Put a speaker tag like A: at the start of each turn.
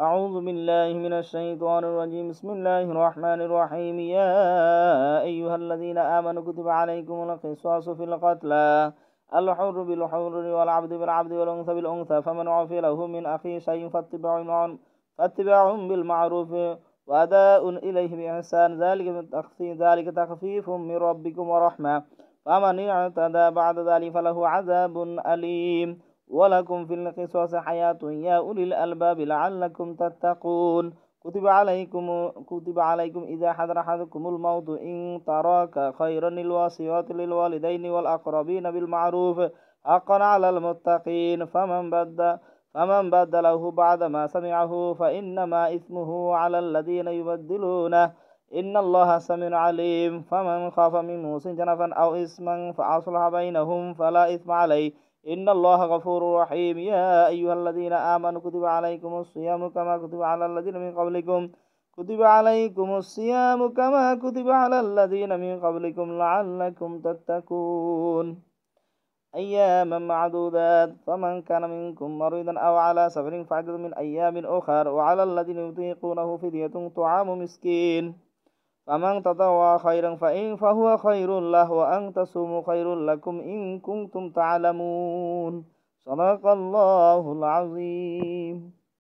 A: أعوذ بالله من الشيطان الرجيم بسم الله الرحمن الرحيم يا أيها الذين آمنوا كتب عليكم القصاص في القتلى الحر بالحر والعبد بالعبد والأنثى بالأنثى فمن عفي له من أخي شيء فاتباع بالمعروف وأداء إليه بإحسان ذلك تخفيف ذلك تخفيف من ربكم ورحمة فمن اعتدى بعد ذلك فله عذاب أليم ولكم في القصص حياة يا أولي الألباب لعلكم تتقون كتب عليكم كتب عليكم إذا حضر أحدكم الموت إن ترك خيرا الوصيات للوالدين والأقربين بالمعروف حقا على المتقين فمن بدأ فمن بدله بعدما سمعه فإنما إثمه على الذين يبدلونه إن الله سميع عليم فمن خاف من موسى جنفا أو إثما فأصلح بينهم فلا إثم عليه إن الله غفور رحيم يا أيها الذين آمنوا كتب عليكم الصيام كما كتب على الذين من قبلكم كتب عليكم الصيام كما كتب على الذين من قبلكم لعلكم تتقون أياما معدودات فمن كان منكم مريضا أو على سفر فعدد من أيام أخر وعلى الذين يطيقونه فدية طعام مسكين فمن تطوع خيرا فإن فهو خير له وأن تصوموا خير لكم إن كنتم تعلمون صدق الله العظيم